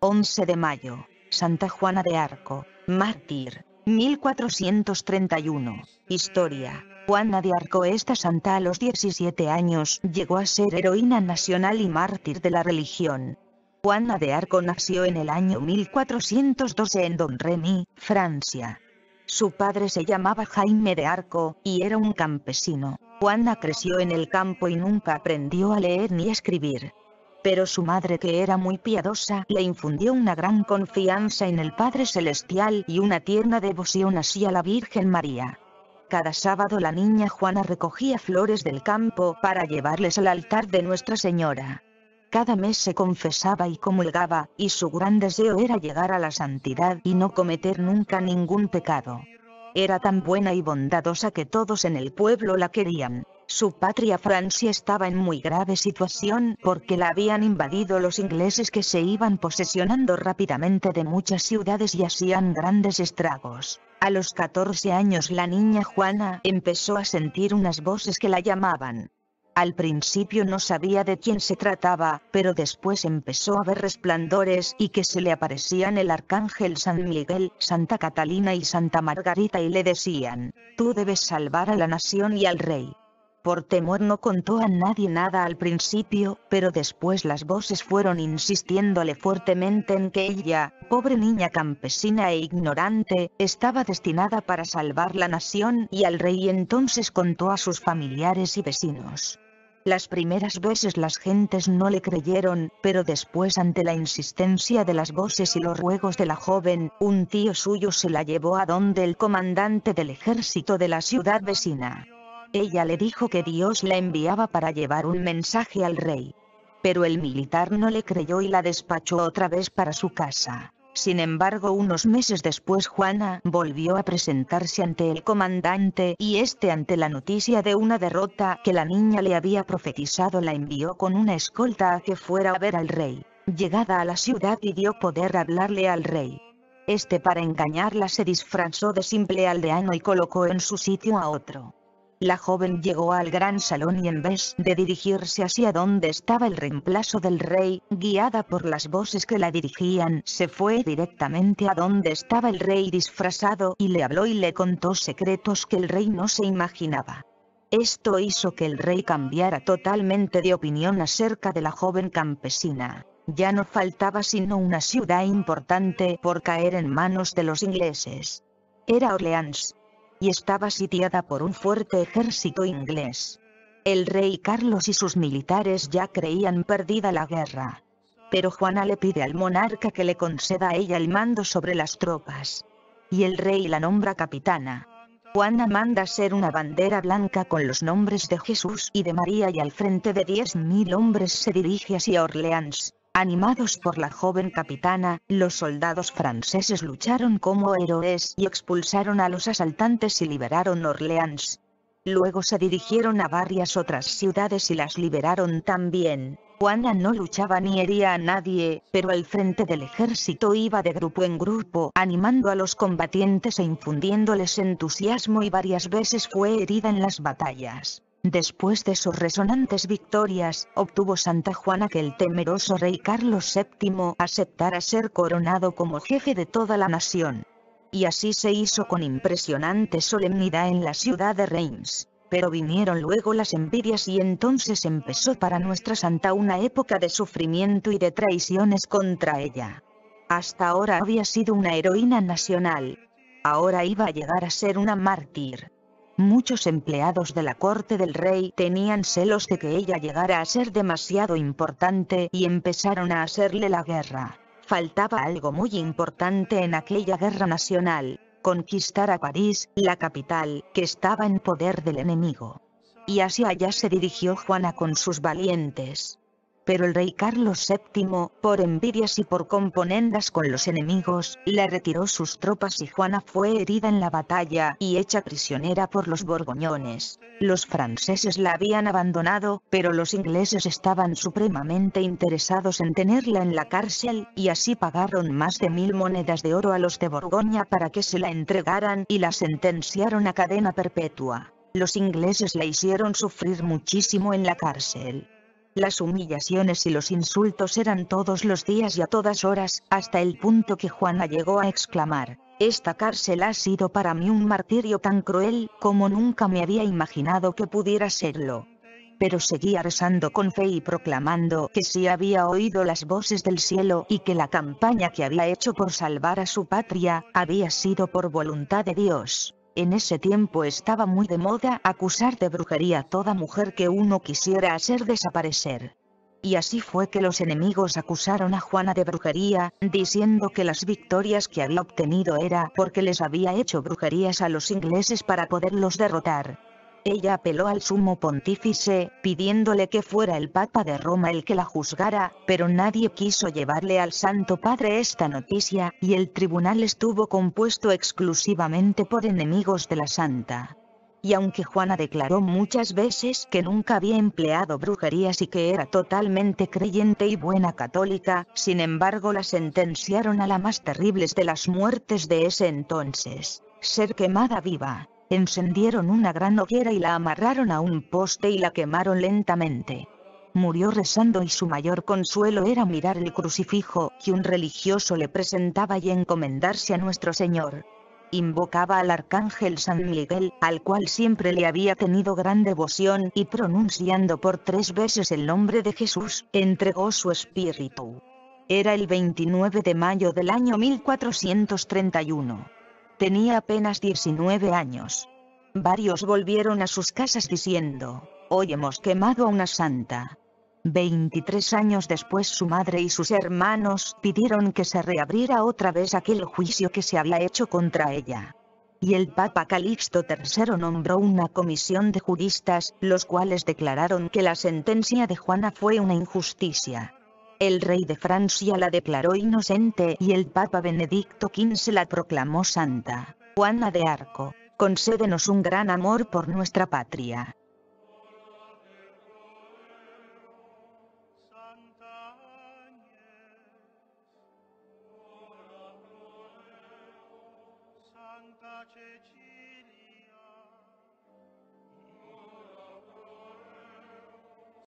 11 de mayo, Santa Juana de Arco, mártir, 1431. Historia. Juana de Arco esta santa a los 17 años llegó a ser heroína nacional y mártir de la religión. Juana de Arco nació en el año 1412 en Don Remy, Francia. Su padre se llamaba Jaime de Arco, y era un campesino. Juana creció en el campo y nunca aprendió a leer ni escribir. Pero su madre que era muy piadosa le infundió una gran confianza en el Padre Celestial y una tierna devoción hacia la Virgen María. Cada sábado la niña Juana recogía flores del campo para llevarles al altar de Nuestra Señora. Cada mes se confesaba y comulgaba, y su gran deseo era llegar a la santidad y no cometer nunca ningún pecado. Era tan buena y bondadosa que todos en el pueblo la querían. Su patria Francia estaba en muy grave situación porque la habían invadido los ingleses que se iban posesionando rápidamente de muchas ciudades y hacían grandes estragos. A los 14 años la niña Juana empezó a sentir unas voces que la llamaban. Al principio no sabía de quién se trataba, pero después empezó a ver resplandores y que se le aparecían el arcángel San Miguel, Santa Catalina y Santa Margarita y le decían, tú debes salvar a la nación y al rey. Por temor no contó a nadie nada al principio, pero después las voces fueron insistiéndole fuertemente en que ella, pobre niña campesina e ignorante, estaba destinada para salvar la nación y al rey y entonces contó a sus familiares y vecinos. Las primeras veces las gentes no le creyeron, pero después ante la insistencia de las voces y los ruegos de la joven, un tío suyo se la llevó a donde el comandante del ejército de la ciudad vecina. Ella le dijo que Dios la enviaba para llevar un mensaje al rey. Pero el militar no le creyó y la despachó otra vez para su casa. Sin embargo unos meses después Juana volvió a presentarse ante el comandante y este ante la noticia de una derrota que la niña le había profetizado la envió con una escolta a que fuera a ver al rey. Llegada a la ciudad pidió poder hablarle al rey. Este para engañarla se disfrazó de simple aldeano y colocó en su sitio a otro. La joven llegó al gran salón y en vez de dirigirse hacia donde estaba el reemplazo del rey, guiada por las voces que la dirigían, se fue directamente a donde estaba el rey disfrazado y le habló y le contó secretos que el rey no se imaginaba. Esto hizo que el rey cambiara totalmente de opinión acerca de la joven campesina. Ya no faltaba sino una ciudad importante por caer en manos de los ingleses. Era Orleans, y estaba sitiada por un fuerte ejército inglés. El rey Carlos y sus militares ya creían perdida la guerra. Pero Juana le pide al monarca que le conceda a ella el mando sobre las tropas. Y el rey la nombra capitana. Juana manda ser una bandera blanca con los nombres de Jesús y de María y al frente de 10.000 hombres se dirige hacia Orleans. Animados por la joven capitana, los soldados franceses lucharon como héroes y expulsaron a los asaltantes y liberaron Orleans. Luego se dirigieron a varias otras ciudades y las liberaron también. Juana no luchaba ni hería a nadie, pero al frente del ejército iba de grupo en grupo, animando a los combatientes e infundiéndoles entusiasmo y varias veces fue herida en las batallas. Después de sus resonantes victorias, obtuvo Santa Juana que el temeroso rey Carlos VII aceptara ser coronado como jefe de toda la nación. Y así se hizo con impresionante solemnidad en la ciudad de Reims. Pero vinieron luego las envidias y entonces empezó para nuestra santa una época de sufrimiento y de traiciones contra ella. Hasta ahora había sido una heroína nacional. Ahora iba a llegar a ser una mártir. Muchos empleados de la corte del rey tenían celos de que ella llegara a ser demasiado importante y empezaron a hacerle la guerra. Faltaba algo muy importante en aquella guerra nacional, conquistar a París, la capital, que estaba en poder del enemigo. Y hacia allá se dirigió Juana con sus valientes pero el rey Carlos VII, por envidias y por componendas con los enemigos, le retiró sus tropas y Juana fue herida en la batalla y hecha prisionera por los borgoñones. Los franceses la habían abandonado, pero los ingleses estaban supremamente interesados en tenerla en la cárcel, y así pagaron más de mil monedas de oro a los de Borgoña para que se la entregaran y la sentenciaron a cadena perpetua. Los ingleses la hicieron sufrir muchísimo en la cárcel. Las humillaciones y los insultos eran todos los días y a todas horas, hasta el punto que Juana llegó a exclamar, esta cárcel ha sido para mí un martirio tan cruel, como nunca me había imaginado que pudiera serlo. Pero seguía rezando con fe y proclamando que sí había oído las voces del cielo y que la campaña que había hecho por salvar a su patria, había sido por voluntad de Dios. En ese tiempo estaba muy de moda acusar de brujería a toda mujer que uno quisiera hacer desaparecer. Y así fue que los enemigos acusaron a Juana de brujería, diciendo que las victorias que había obtenido era porque les había hecho brujerías a los ingleses para poderlos derrotar ella apeló al sumo pontífice, pidiéndole que fuera el Papa de Roma el que la juzgara, pero nadie quiso llevarle al Santo Padre esta noticia, y el tribunal estuvo compuesto exclusivamente por enemigos de la Santa y aunque Juana declaró muchas veces que nunca había empleado brujerías y que era totalmente creyente y buena católica, sin embargo la sentenciaron a la más terribles de las muertes de ese entonces, ser quemada viva. Encendieron una gran hoguera y la amarraron a un poste y la quemaron lentamente. Murió rezando y su mayor consuelo era mirar el crucifijo que un religioso le presentaba y encomendarse a nuestro Señor. Invocaba al arcángel San Miguel, al cual siempre le había tenido gran devoción, y pronunciando por tres veces el nombre de Jesús, entregó su espíritu. Era el 29 de mayo del año 1431. Tenía apenas 19 años. Varios volvieron a sus casas diciendo, hoy hemos quemado a una santa. 23 años después su madre y sus hermanos pidieron que se reabriera otra vez aquel juicio que se había hecho contra ella. Y el Papa Calixto III nombró una comisión de juristas, los cuales declararon que la sentencia de Juana fue una injusticia el rey de Francia la declaró inocente y el papa Benedicto XV la proclamó santa. Juana de Arco, concédenos un gran amor por nuestra patria.